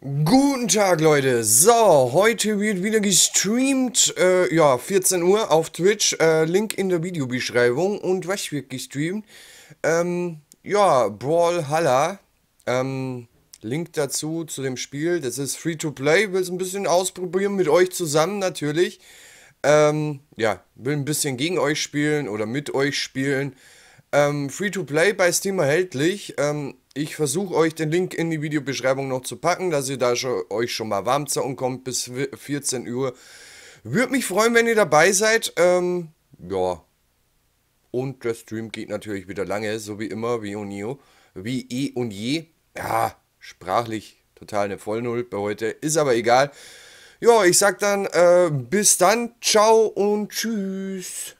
Guten Tag, Leute. So, heute wird wieder gestreamt, äh, ja, 14 Uhr auf Twitch, äh, Link in der Videobeschreibung. Und was wird gestreamt? Ähm, ja, Brawlhalla. ähm, Link dazu zu dem Spiel, das ist free to play, will es ein bisschen ausprobieren mit euch zusammen natürlich. Ähm, ja, will ein bisschen gegen euch spielen oder mit euch spielen. Ähm, free to play bei Steam erhältlich, ähm, ich versuche euch den Link in die Videobeschreibung noch zu packen, dass ihr da schon, euch schon mal warm zocken kommt bis 14 Uhr. Würde mich freuen, wenn ihr dabei seid. Ähm, ja. Und der Stream geht natürlich wieder lange, so wie immer, wie und je. Wie eh und je. Ja, sprachlich total eine Vollnull bei heute. Ist aber egal. Ja, ich sag dann äh, bis dann, ciao und tschüss.